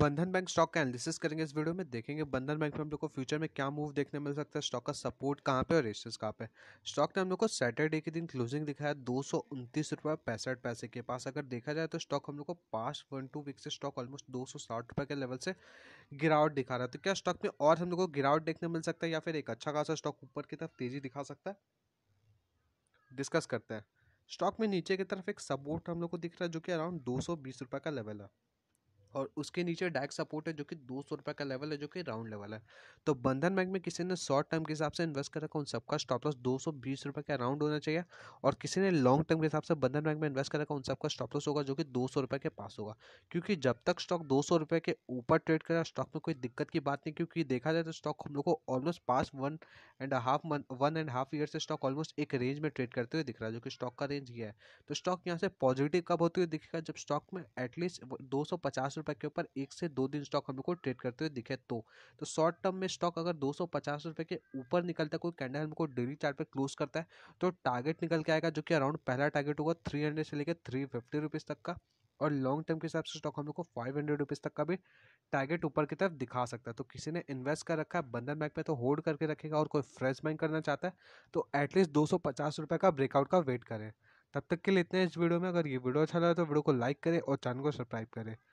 बंधन bank stock का analysis करेंगे इस वीडियो में देखेंगे बंधन बैंक में हम लोग को फ्यूचर में क्या मूव देखने मिल सकता है स्टॉक का सपोर्ट कहाँ पे और रेजिस्टेंस कहाँ पे स्टॉक ने हम लोग को सैटरडे के दिन क्लोजिंग दिखाया दो सौ उनतीस रुपये पैंसठ पैसे के पास अगर देखा जाए तो स्टॉक हम लोग को पास वन टू वीक से स्टॉक ऑलमोस्ट दो सौ साठ रुपये के लेवल से गिरावट दिखा रहा है तो क्या स्टॉक में और हम लोग को गिरावट देखने मिल सकता है या फिर एक अच्छा खासा स्टॉक ऊपर की तरफ तेजी दिखा सकता है डिस्कस करते हैं स्टॉक में नीचे की तरफ एक सपोर्ट हम लोग को दिख रहा है जो कि अराउंड दो सौ बीस रुपये का लेवल है और उसके नीचे डैक सपोर्ट है जो कि दो सौ रुपये का लेवल है जो कि राउंड लेवल है तो बंधन बैंक में किसी ने शॉर्ट टर्म के हिसाब से इन्वेस्ट कर रखा उन सबका स्टॉप लॉस दो सौ बीस रुपये का राउंड होना चाहिए और किसी ने लॉन्ग टर्म के हिसाब से बंधन बैंक में इन्वेस्ट कर रखा उन सबका स्टॉप लॉस होगा जो कि दो सौ रुपये के पास होगा क्योंकि जब तक स्टॉक दो सौ रुपये के ऊपर ट्रेड करा स्टॉक में कोई दिक्कत की बात नहीं क्योंकि देखा जाए तो स्टॉक हम लोग को ऑलमोस्ट पास one and half month one and half year से स्टॉक ऑलमोस्ट एक रेंज में ट्रेड करते हुए दिख रहा है जो कि स्टॉक का रेंज ये है तो स्टॉक यहाँ से पॉजिटिव कब होते हुए दिखेगा जब स्टॉक में एटलीस्ट दो सौ पचास रुपए के ऊपर एक से दो दिन स्टॉक हमको ट्रेड करते हुए दिखे तो तो शॉर्ट टर्म में स्टॉक अगर दो सौ पचास के ऊपर निकलता है कोई कैंडल हमको डेली चार्ट पर क्लोज करता है तो टारगेट निकल के आएगा जो कि अराउंड पहला टारगेट होगा थ्री से लेकर थ्री फिफ्टी तक का और लॉन्ग टर्म के हिसाब से स्टॉक हमको फाइव हंड्रेड तक का भी टारगेट ऊपर की तरफ दिखा सकता है तो किसी ने इन्वेस्ट कर रखा है बंधन बैंक में तो होल्ड करके रखेगा और कोई फ्रेश बैंक करना चाहता है तो एटलीस्ट दो सौ का ब्रेकआउट का वेट करें तब तक के लिए इतने इस वीडियो में अगर ये वीडियो अच्छा लगा तो वीडियो को लाइक करें और चैनल को सब्सक्राइब करें